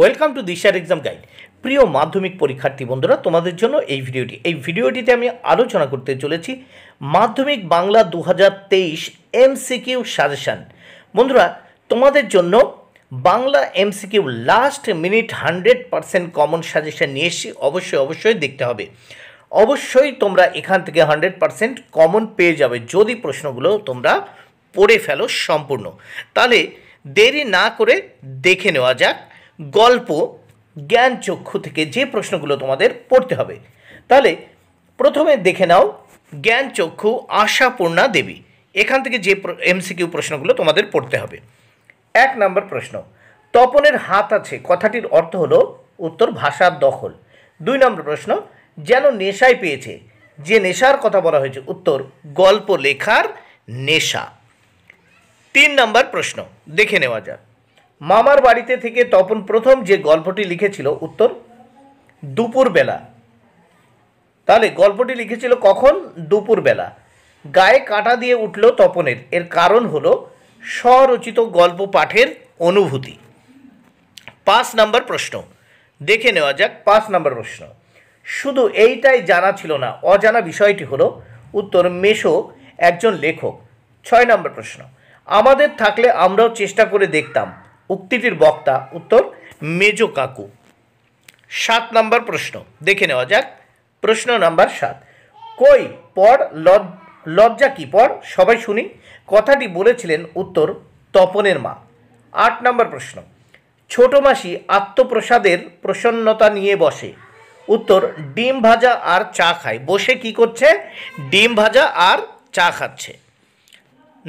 welcome to দিশার exam guide প্রিয় মাধ্যমিক পরীক্ষার্থী বন্ধুরা তোমাদের জন্য এই ভিডিওটি এই ভিডিওটিতে আমি আলোচনা করতে চলেছি মাধ্যমিক বাংলা দু হাজার তেইশ এমসিকিউ সাজেশান বন্ধুরা তোমাদের জন্য Bangla MCQ last minute hundred percent common suggestion নিয়ে এসছি অবশ্যই অবশ্যই দেখতে হবে অবশ্যই তোমরা এখান থেকে হান্ড্রেড পারসেন্ট কমন পেয়ে যাবে যদি প্রশ্নগুলো তোমরা পড়ে ফেলো সম্পূর্ণ তাহলে দেরি না করে দেখে নেওয়া যাক গল্প জ্ঞান চক্ষু থেকে যে প্রশ্নগুলো তোমাদের পড়তে হবে তাহলে প্রথমে দেখে নাও জ্ঞান চক্ষু আশাপূর্ণা দেবী এখান থেকে যে এমসিকিউ প্রশ্নগুলো তোমাদের পড়তে হবে এক নম্বর প্রশ্ন তপনের হাত আছে কথাটির অর্থ হলো উত্তর ভাষার দখল দুই নম্বর প্রশ্ন যেন নেশায় পেয়েছে যে নেশার কথা বলা হয়েছে উত্তর গল্প লেখার নেশা তিন নম্বর প্রশ্ন দেখে নেওয়া যাক মামার বাড়িতে থেকে তপন প্রথম যে গল্পটি লিখেছিল উত্তর দুপুরবেলা তাহলে গল্পটি লিখেছিল কখন দুপুরবেলা গায়ে কাটা দিয়ে উঠল তপনের এর কারণ হলো স্বরচিত গল্প পাঠের অনুভূতি পাঁচ নম্বর প্রশ্ন দেখে নেওয়া যাক পাঁচ নম্বর প্রশ্ন শুধু এইটাই জানা ছিল না অজানা বিষয়টি হলো উত্তর মেশো একজন লেখক ছয় নম্বর প্রশ্ন আমাদের থাকলে আমরাও চেষ্টা করে দেখতাম উক্তিটির বক্তা উত্তর মেজো কাকু সাত নম্বর প্রশ্ন দেখে নেওয়া যাক প্রশ্ন নাম্বার সাত কই পর লব লজ্জা কি পর সবাই শুনি কথাটি বলেছিলেন উত্তর তপনের মা আট নম্বর প্রশ্ন ছোট মাসি আত্মপ্রসাদের প্রসন্নতা নিয়ে বসে উত্তর ডিম ভাজা আর চা খায় বসে কি করছে ডিম ভাজা আর চা খাচ্ছে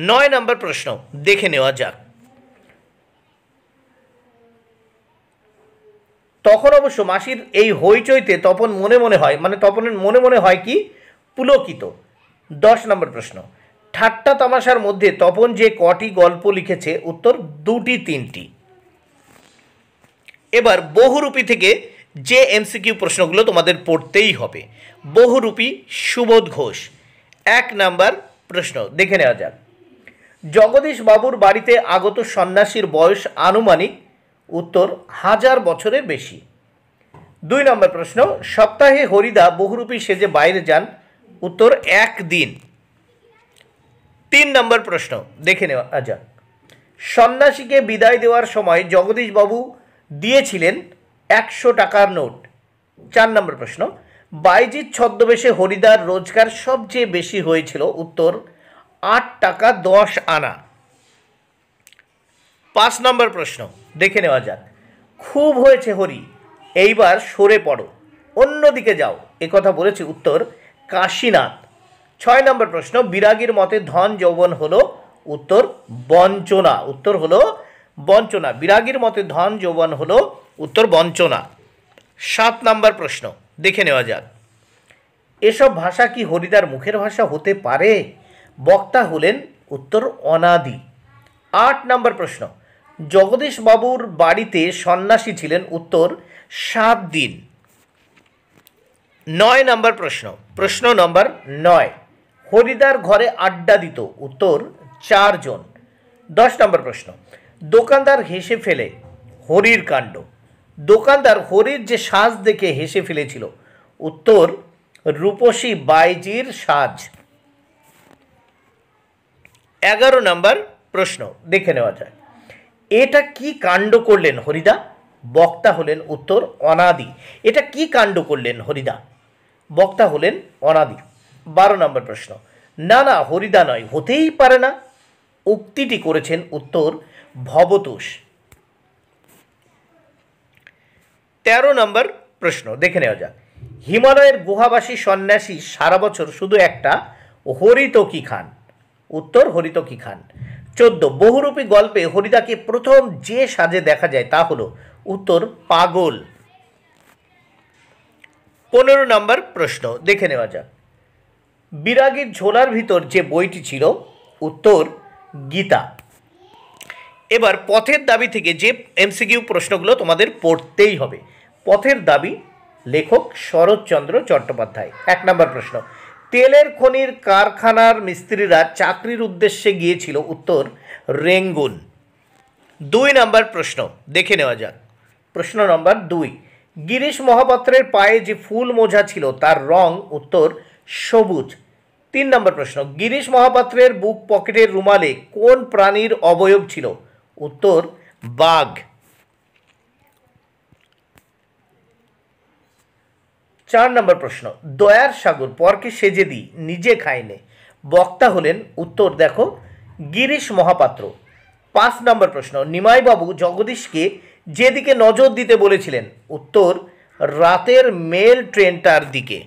নয় নম্বর প্রশ্ন দেখে নেওয়া যাক তখন অবশ্য মাসির এই হইচইতে তপন মনে মনে হয় মানে তপনের মনে মনে হয় কি পুলকিত দশ নম্বর প্রশ্ন ঠাট্টা তামাশার মধ্যে তপন যে কটি গল্প লিখেছে উত্তর দুটি তিনটি এবার বহুরূপী থেকে যে এমসিকিউ প্রশ্নগুলো তোমাদের পড়তেই হবে বহুরূপী সুবোধ ঘোষ এক নাম্বার প্রশ্ন দেখে নেওয়া যাক জগদীশ বাবুর বাড়িতে আগত সন্ন্যাসীর বয়স আনুমানিক উত্তর হাজার বছরের বেশি দুই নম্বর প্রশ্ন সপ্তাহে হরিদা বহুরূপী সেজে বাইরে যান উত্তর এক দিন তিন নম্বর প্রশ্ন দেখে নেওয়া যাক সন্ন্যাসীকে বিদায় দেওয়ার সময় জগদীশবাবু দিয়েছিলেন একশো টাকার নোট চার নম্বর প্রশ্ন বাইজির ছদ্মবেশে হরিদার রোজগার সবচেয়ে বেশি হয়েছিল উত্তর আট টাকা দশ আনা পাঁচ নম্বর প্রশ্ন দেখে নেওয়া যাক খুব হয়েছে হরি এইবার সরে পড়ো অন্যদিকে যাও কথা বলেছে উত্তর কাশীনাথ ছয় নম্বর প্রশ্ন বিরাগীর মতে ধন যৌবন হল উত্তর বঞ্চনা উত্তর হল বঞ্চনা বিরাগীর মতে ধন যৌবন হল উত্তর বঞ্চনা সাত নম্বর প্রশ্ন দেখে নেওয়া যাক এসব ভাষা কি হরিদার মুখের ভাষা হতে পারে বক্তা হলেন উত্তর অনাদি আট নম্বর প্রশ্ন জগদীশবাবুর বাড়িতে সন্ন্যাসী ছিলেন উত্তর সাত দিন নয় নম্বর প্রশ্ন প্রশ্ন নম্বর নয় হরিদার ঘরে আড্ডা দিত উত্তর চারজন দশ নম্বর প্রশ্ন দোকানদার হেসে ফেলে হরির কাণ্ড দোকানদার হরির যে সাজ দেখে হেসে ফেলেছিল উত্তর রূপসী বাইজির সাজ এগারো নম্বর প্রশ্ন দেখে নেওয়া যায় এটা কি কাণ্ড করলেন হরিদা বক্তা হলেন উত্তর অনাদি এটা কি কাণ্ড করলেন হরিদা বক্তা হলেন অনাদি বারো নম্বর প্রশ্ন না না হরিদা নয় হতেই পারে না উক্তিটি করেছেন উত্তর ভবতোষ তেরো নম্বর প্রশ্ন দেখে নেওয়া যাক হিমালয়ের গুহাবাসী সন্ন্যাসী সারা বছর শুধু একটা হরিত কি খান উত্তর কি খান চোদ্দ বহুরূপী গল্পে হরিদাকে প্রথম যে সাজে দেখা যায় তা হলো উত্তর পাগল পনেরো নম্বর প্রশ্ন দেখে নেওয়া যাক বিরাগীর ঝোলার ভিতর যে বইটি ছিল উত্তর গীতা এবার পথের দাবি থেকে যে এমসিকিউ প্রশ্নগুলো তোমাদের পড়তেই হবে পথের দাবি লেখক শরৎচন্দ্র চট্টোপাধ্যায় এক নম্বর প্রশ্ন তেলের খনির কারখানার মিস্ত্রিরা চাকরির উদ্দেশ্যে গিয়েছিল উত্তর রেঙ্গুন দুই নম্বর প্রশ্ন দেখে নেওয়া যাক প্রশ্ন নম্বর দুই গিরিশ মহাপাত্রের পায়ে যে ফুল মোজা ছিল তার রং উত্তর সবুজ তিন নম্বর প্রশ্ন গিরিশ মহাপাত্রের বুক পকেটের রুমালে কোন প্রাণীর অবয়ব ছিল উত্তর বাঘ চার নম্বর প্রশ্ন দয়ার সাগর পরকে সেজে দিই নিজে খাইনে বক্তা হলেন উত্তর দেখো গিরিশ মহাপাত্র পাঁচ নম্বর প্রশ্ন নিমাইবাবু জগদীশকে যেদিকে নজর দিতে বলেছিলেন উত্তর রাতের মেল ট্রেনটার দিকে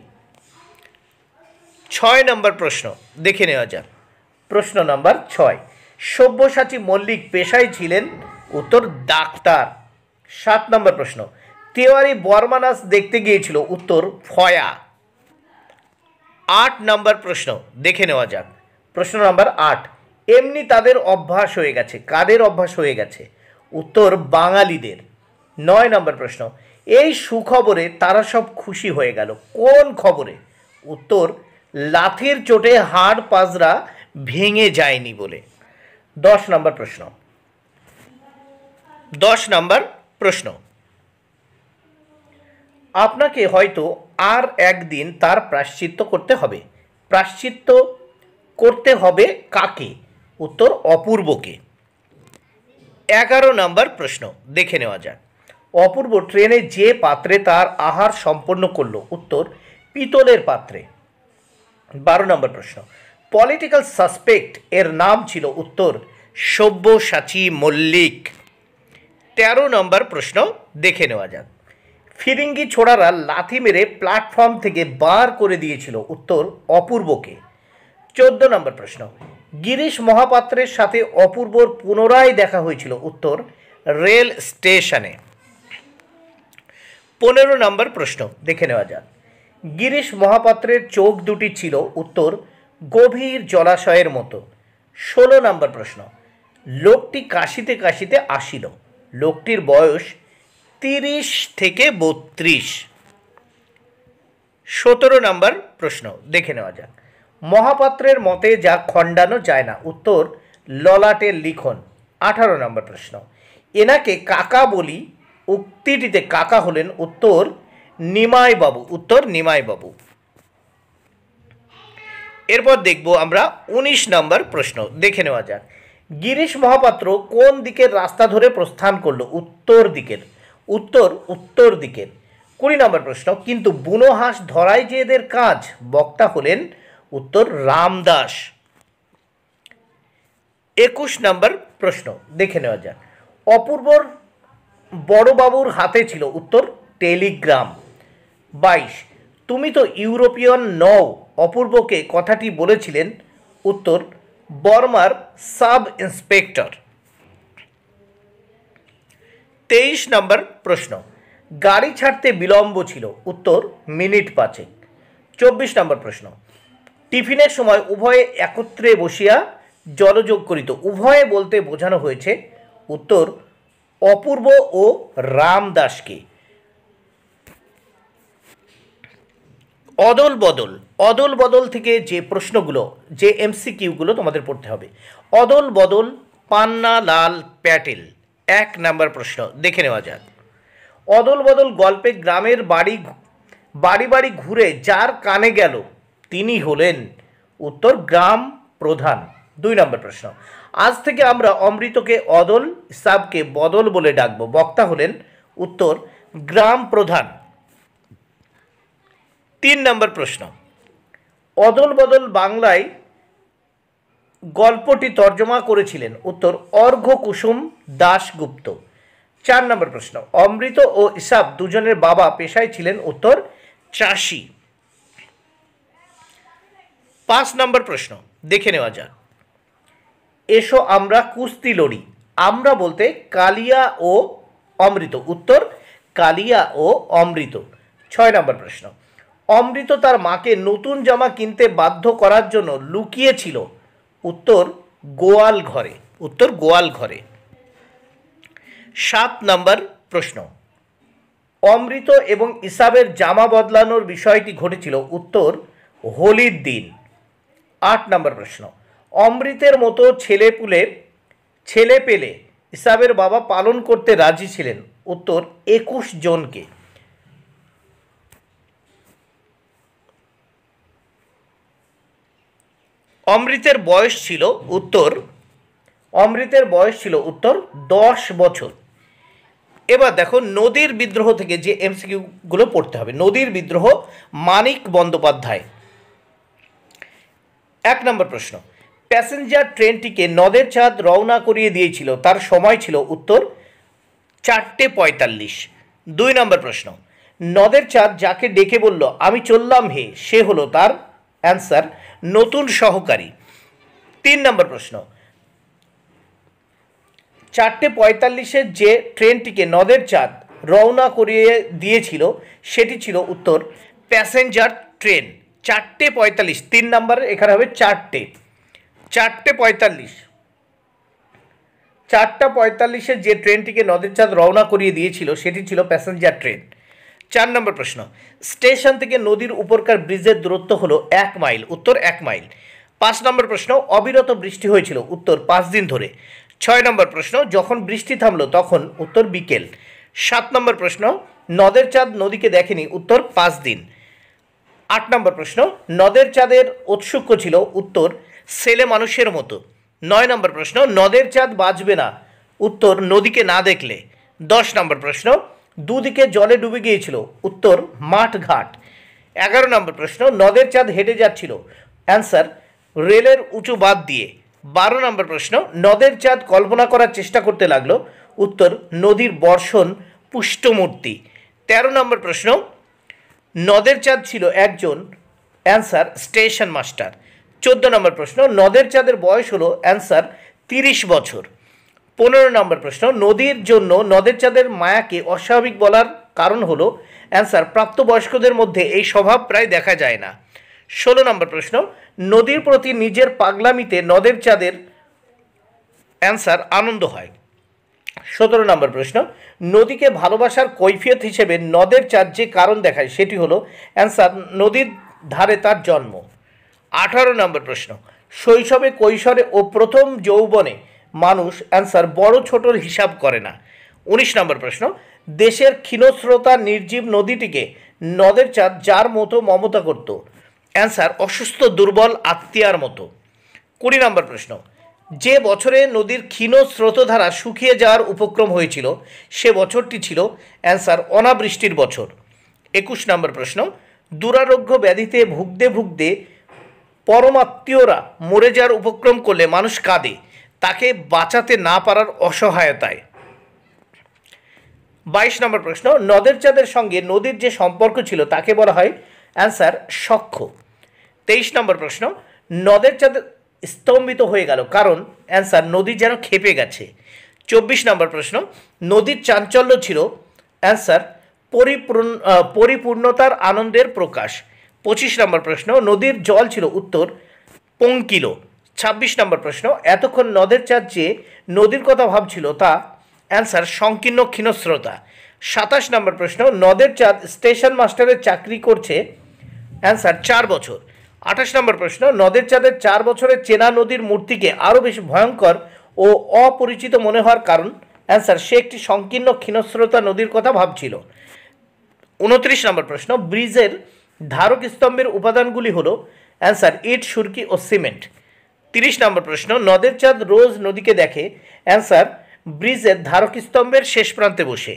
ছয় নম্বর প্রশ্ন দেখে নেওয়া যাক প্রশ্ন নম্বর ছয় সব্যসাচী মল্লিক পেশায় ছিলেন উত্তর ডাক্তার সাত নম্বর প্রশ্ন তেওয়ারি বর্মানাস দেখতে গিয়েছিল উত্তর ফয়া আট নাম্বার প্রশ্ন দেখে নেওয়া যাক প্রশ্ন নাম্বার আট এমনি তাদের অভ্যাস হয়ে গেছে কাদের অভ্যাস হয়ে গেছে উত্তর বাঙালিদের নয় নাম্বার প্রশ্ন এই সুখবরে তারা সব খুশি হয়ে গেল কোন খবরে উত্তর লাথির চোটে হাড় পাজরা ভেঙে যায়নি বলে দশ নাম্বার প্রশ্ন দশ নাম্বার প্রশ্ন আপনাকে হয়তো আর একদিন তার প্রাশ্চিত্য করতে হবে প্রাশ্চিত্য করতে হবে কাকে উত্তর অপূর্বকে এগারো নম্বর প্রশ্ন দেখে নেওয়া যাক অপূর্ব ট্রেনে যে পাত্রে তার আহার সম্পন্ন করল উত্তর পিতলের পাত্রে বারো নম্বর প্রশ্ন পলিটিক্যাল সাসপেক্ট এর নাম ছিল উত্তর সব্যসাচী মল্লিক তেরো নম্বর প্রশ্ন দেখে নেওয়া যাক ফিরিঙ্গি ছোড়ারা লাথি মেরে প্ল্যাটফর্ম থেকে বার করে দিয়েছিল উত্তর অপূর্বকে চোদ্দ নম্বর প্রশ্ন গিরিশ মহাপাত্রের সাথে অপূর্বর পুনরায় দেখা হয়েছিল উত্তর রেল স্টেশনে পনেরো নম্বর প্রশ্ন দেখে নেওয়া যাক গিরিশ মহাপাত্রের চোখ দুটি ছিল উত্তর গভীর জলাশয়ের মতো ষোলো নম্বর প্রশ্ন লোকটি কাশিতে কাশিতে আসিল লোকটির বয়স তিরিশ থেকে বত্রিশ সতেরো নম্বর প্রশ্ন দেখে নেওয়া যাক মহাপাত্রের মতে যা খণ্ডানো যায় না উত্তর ললাটের লিখন আঠারো নম্বর প্রশ্ন এনাকে কাকা বলি উক্তিটিতে কাকা হলেন উত্তর নিমাইবাবু উত্তর নিমাইবাবু এরপর দেখব আমরা ১৯ নম্বর প্রশ্ন দেখে নেওয়া যাক গিরিশ মহাপাত্র কোন দিকের রাস্তা ধরে প্রস্থান করলো উত্তর দিকের উত্তর উত্তর দিকের কুড়ি নম্বর প্রশ্ন কিন্তু বুনো হাঁস ধরাই যে এদের কাজ বক্তা হলেন উত্তর রামদাস একুশ নম্বর প্রশ্ন দেখে নেওয়া যাক অপূর্বর বড়বাবুর হাতে ছিল উত্তর টেলিগ্রাম বাইশ তুমি তো ইউরোপিয়ান নও অপূর্বকে কথাটি বলেছিলেন উত্তর বর্মার সাব ইন্সপেক্টর তেইশ নম্বর প্রশ্ন গাড়ি ছাড়তে বিলম্ব ছিল উত্তর মিনিট পাঁচেক চব্বিশ নম্বর প্রশ্ন টিফিনের সময় উভয়ে একত্রে বসিয়া জলযোগ করিত উভয়ে বলতে বোঝানো হয়েছে উত্তর অপূর্ব ও রামদাসকে অদল বদল অদল বদল থেকে যে প্রশ্নগুলো যে এমসিকিউগুলো তোমাদের পড়তে হবে অদল বদল পান্না লাল প্যাটেল এক নাম্বার প্রশ্ন দেখে নেওয়া যাক অদল বদল গল্পে গ্রামের বাড়ি বাড়ি বাড়ি ঘুরে যার কানে গেল তিনি হলেন উত্তর গ্রাম প্রধান দুই নম্বর প্রশ্ন আজ থেকে আমরা অমৃতকে অদল সাবকে বদল বলে ডাকব বক্তা হলেন উত্তর গ্রাম প্রধান তিন নম্বর প্রশ্ন অদল বদল বাংলায় গল্পটি তর্জমা করেছিলেন উত্তর অর্ঘ্য কুসুম দাশগুপ্ত চার নম্বর প্রশ্ন অমৃত ও ইসাব দুজনের বাবা পেশায় ছিলেন উত্তর চাষি পাঁচ নম্বর প্রশ্ন দেখে নেওয়া যাক এসো আমরা কুস্তি লড়ি আমরা বলতে কালিয়া ও অমৃত উত্তর কালিয়া ও অমৃত ছয় নম্বর প্রশ্ন অমৃত তার মাকে নতুন জামা কিনতে বাধ্য করার জন্য লুকিয়েছিল উত্তর গোয়াল ঘরে উত্তর গোয়াল ঘরে সাত নম্বর প্রশ্ন অমৃত এবং ইসাবের জামা বদলানোর বিষয়টি ঘটেছিল উত্তর হোলির দিন আট নম্বর প্রশ্ন অমৃতের মতো ছেলে পুলে ছেলে পেলে ইসাবের বাবা পালন করতে রাজি ছিলেন উত্তর একুশ জনকে অমৃতের বয়স ছিল উত্তর অমৃতের বয়স ছিল উত্তর দশ বছর এবার দেখো নদীর বিদ্রোহ থেকে যে এমসিকিউগুলো পড়তে হবে নদীর বিদ্রোহ মানিক বন্দ্যোপাধ্যায় এক নম্বর প্রশ্ন প্যাসেঞ্জার ট্রেনটিকে নদের চাঁদ রওনা করিয়ে দিয়েছিল তার সময় ছিল উত্তর চারটে পঁয়তাল্লিশ দুই নম্বর প্রশ্ন নদের চাঁদ যাকে ডেকে বলল আমি চললাম হে সে হলো তার অ্যান্সার নতুন সহকারী তিন নম্বর প্রশ্ন চারটে পঁয়তাল্লিশের যে ট্রেনটিকে নদের চাঁদ রওনা করিয়ে দিয়েছিল সেটি ছিল উত্তর প্যাসেঞ্জার ট্রেন চারটে পঁয়তাল্লিশ তিন নম্বর এখানে হবে চারটে চারটে পঁয়তাল্লিশ চারটা পঁয়তাল্লিশের যে ট্রেনটিকে নদের চাঁদ রওনা করিয়ে দিয়েছিল সেটি ছিল প্যাসেঞ্জার ট্রেন চার নম্বর প্রশ্ন স্টেশন থেকে নদীর উপরকার ব্রিজের দূরত্ব হলো এক মাইল উত্তর এক মাইল পাঁচ নম্বর প্রশ্ন অবিরত বৃষ্টি হয়েছিল উত্তর পাঁচ দিন ধরে ছয় নম্বর প্রশ্ন যখন বৃষ্টি থামলো তখন উত্তর বিকেল সাত নম্বর প্রশ্ন নদের চাঁদ নদীকে দেখেনি উত্তর পাঁচ দিন আট নম্বর প্রশ্ন নদের চাঁদের ঔৎসুক্য ছিল উত্তর ছেলে মানুষের মতো নয় নম্বর প্রশ্ন নদের চাঁদ বাঁচবে না উত্তর নদীকে না দেখলে দশ নম্বর প্রশ্ন দুদিকে জলে ডুবে গিয়েছিল উত্তর মাঠঘাট এগারো নম্বর প্রশ্ন নদের চাঁদ হেঁটে যাচ্ছিল অ্যান্সার রেলের উঁচু বাদ দিয়ে বারো নম্বর প্রশ্ন নদের চাঁদ কল্পনা করার চেষ্টা করতে লাগলো উত্তর নদীর বর্ষণ পুষ্টমূর্তি তেরো নম্বর প্রশ্ন নদের চাঁদ ছিল একজন অ্যান্সার স্টেশন মাস্টার চোদ্দ নম্বর প্রশ্ন নদের চাঁদের বয়স হলো অ্যান্সার তিরিশ বছর পনেরো নম্বর প্রশ্ন নদীর জন্য নদের চাঁদের মায়াকে অস্বাভাবিক বলার কারণ হলো অ্যান্সার প্রাপ্তবয়স্কদের মধ্যে এই স্বভাব প্রায় দেখা যায় না ষোলো নম্বর প্রশ্ন নদীর প্রতি নিজের পাগলামিতে নদের চাঁদের অ্যান্সার আনন্দ হয় সতেরো নম্বর প্রশ্ন নদীকে ভালোবাসার কৈফিয়ত হিসেবে নদের চাঁদ যে কারণ দেখায় সেটি হলো অ্যান্সার নদীর ধারে তার জন্ম আঠারো নম্বর প্রশ্ন শৈশবে কৈশোরে ও প্রথম যৌবনে মানুষ অ্যান্সার বড় ছোটর হিসাব করে না উনিশ নম্বর প্রশ্ন দেশের ক্ষীণস্রোতা নির্জীব নদীটিকে নদের চাঁদ যার মতো মমতা করত অ্যান্সার অসুস্থ দুর্বল আত্মীয়ার মতো কুড়ি নম্বর প্রশ্ন যে বছরে নদীর ক্ষীণ স্রোতধারা শুকিয়ে যাওয়ার উপক্রম হয়েছিল সে বছরটি ছিল অ্যান্সার অনাবৃষ্টির বছর একুশ নম্বর প্রশ্ন দুরারোগ্য ব্যাধিতে ভুগতে ভুগতে পরমাত্মীয়রা মরে যাওয়ার উপক্রম করলে মানুষ কাঁদে তাকে বাঁচাতে না পারার অসহায়তায় বাইশ নম্বর প্রশ্ন নদের চাঁদের সঙ্গে নদীর যে সম্পর্ক ছিল তাকে বলা হয় অ্যান্সার সক্ষ তেইশ নম্বর প্রশ্ন নদের চাঁদ স্তম্ভিত হয়ে গেল কারণ অ্যান্সার নদী যেন খেপে গেছে চব্বিশ নম্বর প্রশ্ন নদীর চাঞ্চল্য ছিল অ্যান্সার পরিপূর্ণ পরিপূর্ণতার আনন্দের প্রকাশ পঁচিশ নম্বর প্রশ্ন নদীর জল ছিল উত্তর পঙ্কিলো ২৬ নম্বর প্রশ্ন এতক্ষণ নদের চাঁদ যে নদীর কথা ভাবছিল তা অ্যান্সার সংকীর্ণ ক্ষীণস্রোতা সাতাশ নম্বর প্রশ্ন নদের চাঁদ স্টেশন মাস্টারের চাকরি করছে অ্যান্সার চার বছর আঠাশ নম্বর প্রশ্ন নদের চাঁদের চার বছরের চেনা নদীর মূর্তিকে আরও বেশি ভয়ঙ্কর ও অপরিচিত মনে হওয়ার কারণ অ্যান্সার সে একটি সংকীর্ণ ক্ষীণস্রোতা নদীর কথা ভাবছিল উনত্রিশ নম্বর প্রশ্ন ব্রিজের ধারক স্তম্ভের উপাদানগুলি হলো অ্যান্সার ইট সুরকি ও সিমেন্ট তিরিশ নম্বর প্রশ্ন নদের চাঁদ রোজ নদীকে দেখে অ্যান্সার ব্রিজের ধারক স্তম্ভের শেষ প্রান্তে বসে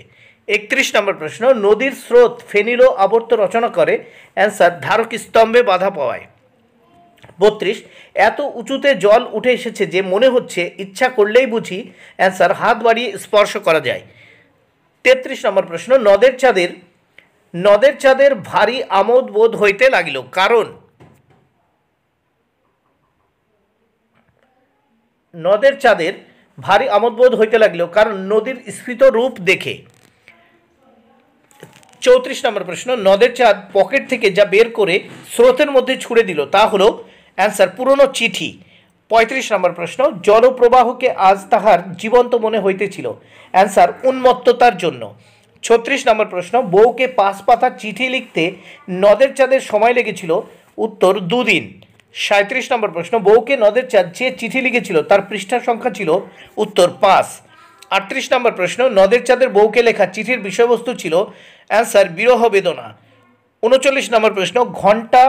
একত্রিশ নম্বর প্রশ্ন নদীর স্রোত ফেনিলো আবর্ত রচনা করে অ্যান্সার ধারক স্তম্ভে বাধা পাওয়ায় বত্রিশ এত উঁচুতে জল উঠে এসেছে যে মনে হচ্ছে ইচ্ছা করলেই বুঝি অ্যান্সার হাত বাড়িয়ে স্পর্শ করা যায় তেত্রিশ নম্বর প্রশ্ন নদের চাঁদের নদের চাঁদের ভারী আমোদ বোধ হইতে লাগিল কারণ নদের চাঁদের ভারী আমোদবোধ হইতে লাগলো কারণ নদীর স্ফীত রূপ দেখে চৌত্রিশ নম্বর প্রশ্ন নদের চাঁদ পকেট থেকে যা বের করে স্রোতের মধ্যে ছুড়ে দিল তা হলো অ্যান্সার পুরনো চিঠি পঁয়ত্রিশ নম্বর প্রশ্ন জলপ্রবাহকে আজ তাহার জীবন্ত মনে হইতেছিল অ্যান্সার উন্মত্ততার জন্য ছত্রিশ নম্বর প্রশ্ন বউকে পাঁচ পাতা চিঠি লিখতে নদের চাঁদের সময় লেগেছিল উত্তর দুদিন সাঁত্রিশ নম্বর প্রশ্ন বউকে নদের যে চিঠি লিখেছিল তার পৃষ্ঠা সংখ্যা ছিল উত্তর পাঁচ আটত্রিশ নম্বর প্রশ্ন নদের চাঁদের বউকে লেখা চিঠির বিষয়বস্তু ছিল অ্যান্সার বিরহ বেদনা উনচল্লিশ নম্বর প্রশ্ন ঘন্টা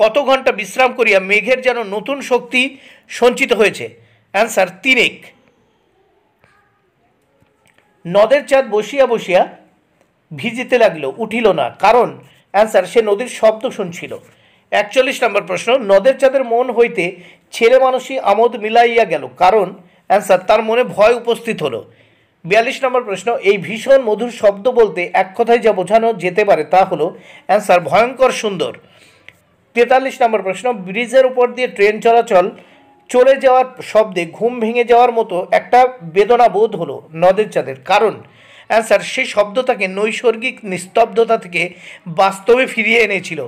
কত ঘন্টা বিশ্রাম করিয়া মেঘের যেন নতুন শক্তি সঞ্চিত হয়েছে অ্যান্সার তিনেক নদের চাঁদ বসিয়া বসিয়া ভিজিতে লাগলো উঠিল না কারণ অ্যান্সার সে নদীর শব্দ শুনছিল একচল্লিশ নম্বর প্রশ্ন নদের চাঁদের মন হইতে ছেলে মানুষই আমোদ মিলাইয়া গেল কারণ অ্যান্সার তার মনে ভয় উপস্থিত হলো বিয়াল্লিশ নম্বর প্রশ্ন এই ভীষণ মধুর শব্দ বলতে এক কথায় যা বোঝানো যেতে পারে তা হলো অ্যান্সার ভয়ঙ্কর সুন্দর তেতাল্লিশ নম্বর প্রশ্ন ব্রিজের উপর দিয়ে ট্রেন চলাচল চলে যাওয়ার শব্দে ঘুম ভেঙে যাওয়ার মতো একটা বেদনা বোধ হলো নদের চাঁদের কারণ অ্যান্সার সেই শব্দটাকে নৈসর্গিক নিস্তব্ধতা থেকে বাস্তবে ফিরিয়ে এনেছিল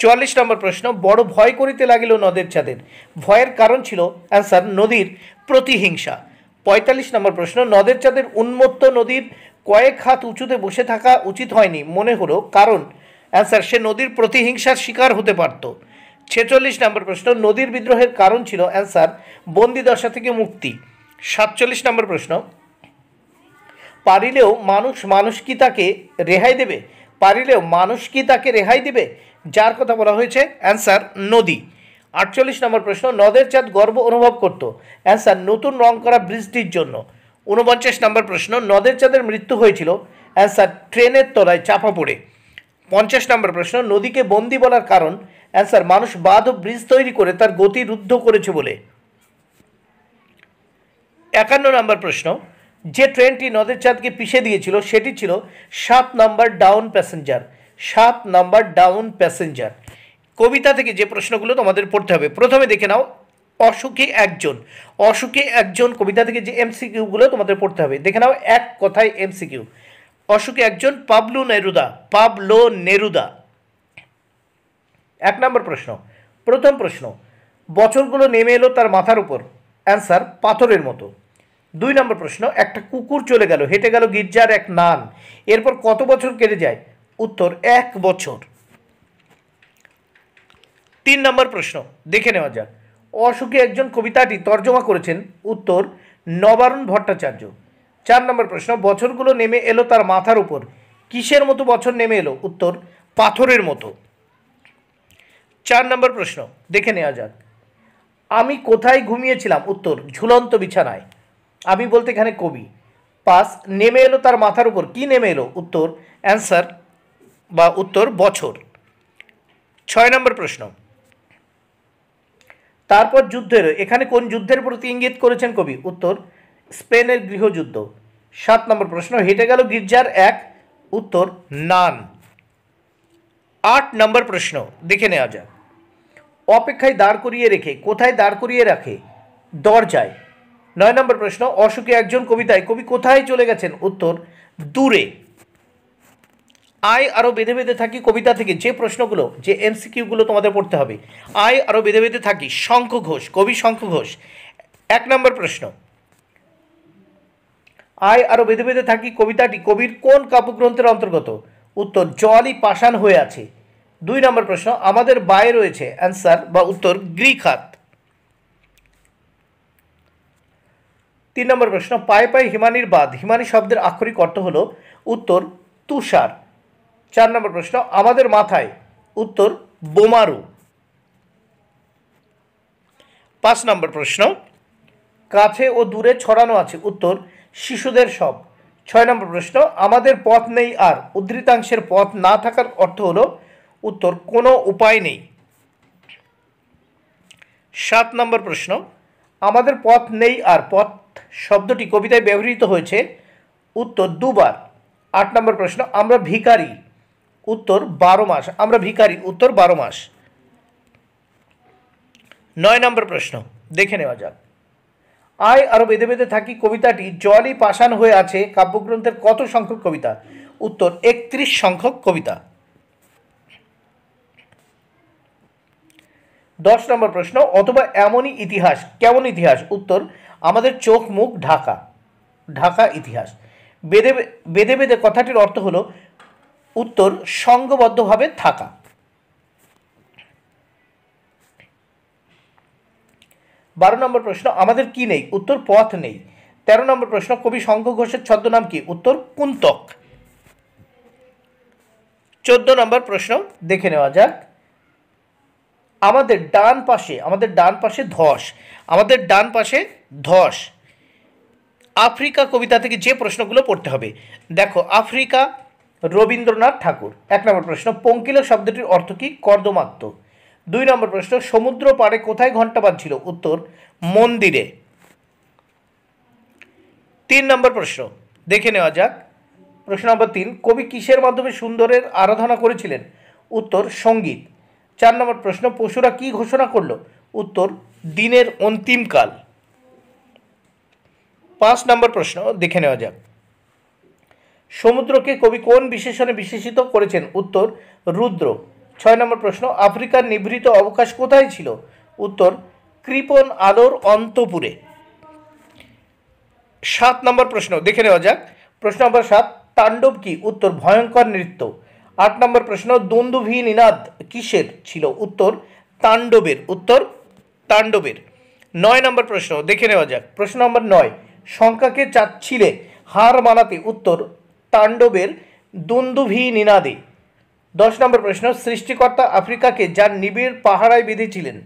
চুয়াল্লিশ নম্বর প্রশ্ন বড় ভয় করিতে লাগিল নদের চাঁদের ভয়ের কারণ ছিল অ্যান্সার নদীর প্রতিহিংসা পঁয়তাল্লিশ নম্বর প্রশ্ন নদের চাঁদের উন্মত্ত নদীর কয়েক হাত উঁচুতে বসে থাকা উচিত হয়নি মনে হলো কারণ অ্যান্সার সে নদীর প্রতিহিংসার শিকার হতে পারত ছেচল্লিশ নম্বর প্রশ্ন নদীর বিদ্রোহের কারণ ছিল অ্যান্সার বন্দিদশা থেকে মুক্তি সাতচল্লিশ নম্বর প্রশ্ন পারিলেও মানুষ মানুষ কি তাকে রেহাই দেবে পারিলেও মানুষ কি তাকে রেহাই দেবে যার কথা বলা হয়েছে অ্যান্সার নদী আটচল্লিশ নম্বর প্রশ্ন নদের চাঁদ গর্ব অনুভব করত অ্যান্সার নতুন রং করা ব্রিজটির জন্য ঊনপঞ্চাশ নম্বর প্রশ্ন নদের চাঁদের মৃত্যু হয়েছিল অ্যান্সার ট্রেনের তলায় চাপা পড়ে পঞ্চাশ নম্বর প্রশ্ন নদীকে বন্দি বলার কারণ অ্যান্সার মানুষ বাঁধ ও ব্রিজ তৈরি করে তার গতি রুদ্ধ করেছে বলে একান্ন নম্বর প্রশ্ন যে ট্রেনটি নদের চাঁদকে পিছিয়ে দিয়েছিল সেটি ছিল সাত নাম্বার ডাউন প্যাসেঞ্জার সাত নাম্বার ডাউন প্যাসেঞ্জার কবিতা থেকে যে প্রশ্নগুলো তোমাদের পড়তে হবে প্রথমে দেখে নাও অসুখে একজন অসুখে একজন কবিতা থেকে যে এমসিকিউগুলো তোমাদের পড়তে হবে দেখে নাও এক কথায় এমসিকিউ অসুখে একজন পাবলু নেরুদা পাবলো নেরুদা এক নম্বর প্রশ্ন প্রথম প্রশ্ন বছরগুলো নেমে এলো তার মাথার উপর অ্যান্সার পাথরের মতো দুই নম্বর প্রশ্ন একটা কুকুর চলে গেল হেঁটে গেল গির্জার এক নান এরপর কত বছর কেটে যায় উত্তর এক বছর তিন নম্বর প্রশ্ন দেখে নেওয়া যাক অসুখী একজন কবিতাটি তর্জমা করেছেন উত্তর নবারুণ ভট্টাচার্য চার নম্বর প্রশ্ন বছরগুলো নেমে এলো তার মাথার উপর কিসের মতো বছর নেমে এলো উত্তর পাথরের মতো চার নম্বর প্রশ্ন দেখে নেওয়া যাক আমি কোথায় ঘুমিয়েছিলাম উত্তর ঝুলন্ত বিছানায় আমি বলতে এখানে কবি পাস নেমে এলো তার মাথার উপর কি নেমে এলো উত্তর অ্যান্সার বা উত্তর বছর ছয় নম্বর প্রশ্ন তারপর যুদ্ধের এখানে কোন যুদ্ধের প্রতি ইঙ্গিত করেছেন কবি উত্তর স্পেনের গৃহযুদ্ধ সাত নম্বর প্রশ্ন হেঁটে গেল গির্জার এক উত্তর নান আট নম্বর প্রশ্ন দেখে নেওয়া যাক অপেক্ষায় দাঁড় করিয়ে রেখে কোথায় দাঁড় করিয়ে রাখে দরজায় নয় নম্বর প্রশ্ন অসুখী একজন কবিতায় কবি কোথায় চলে গেছেন উত্তর দূরে আয় আরও বেঁধে বেঁধে থাকি কবিতা থেকে যে প্রশ্নগুলো যে এমসিকিউগুলো তোমাদের পড়তে হবে আয় আরও বেঁধে বেঁধে থাকি শঙ্খ ঘোষ কবি শঙ্খ ঘোষ এক নম্বর প্রশ্ন আয় আরও বেঁধে বেঁধে থাকি কবিতাটি কবির কোন কাব্যগ্রন্থের অন্তর্গত উত্তর জলই পাষাণ হয়ে আছে দুই নম্বর প্রশ্ন আমাদের বায়ে রয়েছে অ্যান্সার বা উত্তর গ্রিক হাত তিন নম্বর প্রশ্ন পায়ে পায়ে হিমানির বাদ হিমানি শব্দের আক্ষরিক অর্থ হল উত্তর তুষার চার নম্বর প্রশ্ন আমাদের মাথায় উত্তর বোমারু পাঁচ নম্বর প্রশ্ন কাছে ও দূরে ছড়ানো আছে উত্তর শিশুদের সব ছয় নম্বর প্রশ্ন আমাদের পথ নেই আর উদ্ধৃতাংশের পথ না থাকার অর্থ হল উত্তর কোনো উপায় নেই সাত নম্বর প্রশ্ন আমাদের পথ নেই আর পথ শব্দটি কবিতায় ব্যবহৃত হয়েছে উত্তর দুবার আট নম্বর প্রশ্ন আমরা ভিকারি উত্তর বারো মাস আমরা ভিকারি উত্তর বারো মাস নয় নম্বর প্রশ্ন দেখে নেওয়া যাক আয় আরও বেঁধে বেঁধে থাকি কবিতাটি জলই পাষাণ হয়ে আছে কাব্যগ্রন্থের কত সংখ্যক কবিতা উত্তর একত্রিশ সংখ্যক কবিতা দশ নম্বর প্রশ্ন অথবা এমনই ইতিহাস কেমন ইতিহাস উত্তর আমাদের চোখ মুখ ঢাকা ঢাকা ইতিহাস বেদে বেদে বেদে কথাটির অর্থ হলো উত্তর সঙ্গবদ্ধভাবে থাকা বারো নম্বর প্রশ্ন আমাদের কি নেই উত্তর পথ নেই তেরো নম্বর প্রশ্ন কবি শঙ্খ ঘোষের ছদ্মনাম কি উত্তর কুন্তক চোদ্দ নম্বর প্রশ্ন দেখে নেওয়া যাক আমাদের ডান পাশে আমাদের ডান পাশে ধস আমাদের ডান পাশে ধস আফ্রিকা কবিতা থেকে যে প্রশ্নগুলো পড়তে হবে দেখো আফ্রিকা রবীন্দ্রনাথ ঠাকুর এক নম্বর প্রশ্ন পঙ্কিল শব্দটির অর্থ কী কর্দমাত্ম দুই নম্বর প্রশ্ন সমুদ্র পাড়ে কোথায় ঘণ্টা বাজছিল উত্তর মন্দিরে তিন নম্বর প্রশ্ন দেখে নেওয়া যাক প্রশ্ন নম্বর তিন কবি কিসের মাধ্যমে সুন্দরের আরাধনা করেছিলেন উত্তর সঙ্গীত চার নম্বর প্রশ্ন পশুরা কি ঘোষণা করলো উত্তর দিনের অন্তিমকাল পাঁচ নম্বর প্রশ্ন দেখে নেওয়া যাক সমুদ্রকে কবি কোন বিশেষণে বিশেষিত করেছেন উত্তর রুদ্র ছয় নম্বর প্রশ্ন আফ্রিকার নিভৃত অবকাশ কোথায় ছিল উত্তর কৃপন আলোর অন্তপুরে সাত নম্বর প্রশ্ন দেখে নেওয়া যাক প্রশ্ন নম্বর সাত তাণ্ডব কি উত্তর ভয়ঙ্কর নৃত্য আট নম্বর প্রশ্ন দন্দুভি নিনাদ কিসের ছিল উত্তর তাণ্ডবের উত্তর তাণ্ডবের নয় নম্বর প্রশ্ন দেখে নেওয়া যাক প্রশ্ন নম্বর নয় শঙ্কাকে চাচ্ছিলে হার মানাতে উত্তর তাণ্ডবের দন্দুভি নিনাদে দশ নম্বর প্রশ্ন সৃষ্টিকর্তা আফ্রিকাকে যার নিবিড় পাহারায় বেঁধেছিলেন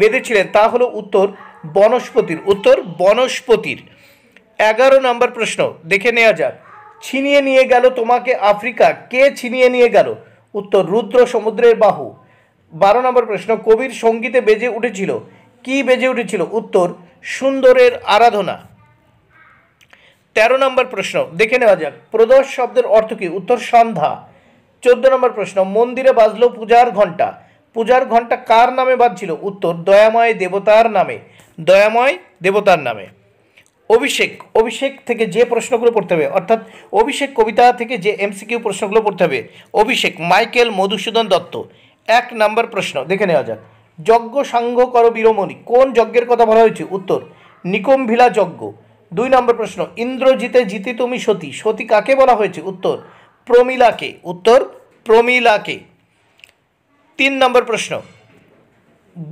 বেঁধেছিলেন তা হলো উত্তর বনস্পতির উত্তর বনস্পতির এগারো নম্বর প্রশ্ন দেখে নেওয়া যাক ছিনিয়ে নিয়ে গেল তোমাকে আফ্রিকা কে ছিনিয়ে নিয়ে গেল উত্তর রুদ্র সমুদ্রের বাহু বারো নম্বর প্রশ্ন কবির সঙ্গীতে বেজে উঠেছিল কি বেজে উঠেছিল উত্তর সুন্দরের আরাধনা তেরো নম্বর প্রশ্ন দেখে নেওয়া যাক প্রদোষ শব্দের অর্থ কী উত্তর সন্ধ্যা চোদ্দ নম্বর প্রশ্ন মন্দিরে বাজলো পূজার ঘণ্টা পূজার ঘণ্টা কার নামে বাজছিল উত্তর দয়াময় দেবতার নামে দয়াময় দেবতার নামে অভিষেক অভিষেক থেকে যে প্রশ্নগুলো পড়তে হবে অর্থাৎ অভিষেক কবিতা থেকে যে এমসিকিউ প্রশ্নগুলো পড়তে হবে অভিষেক মাইকেল মধুসূদন দত্ত এক নম্বর প্রশ্ন দেখে নেওয়া যাক যজ্ঞ সাংঘ কর বীরমণি কোন যজ্ঞের কথা বলা হয়েছে উত্তর নিকম্ভিলা যজ্ঞ দুই নম্বর প্রশ্ন ইন্দ্রজিতে জিতে তুমি সতী সতী কাকে বলা হয়েছে উত্তর প্রমিলাকে উত্তর প্রমিলাকে তিন নম্বর প্রশ্ন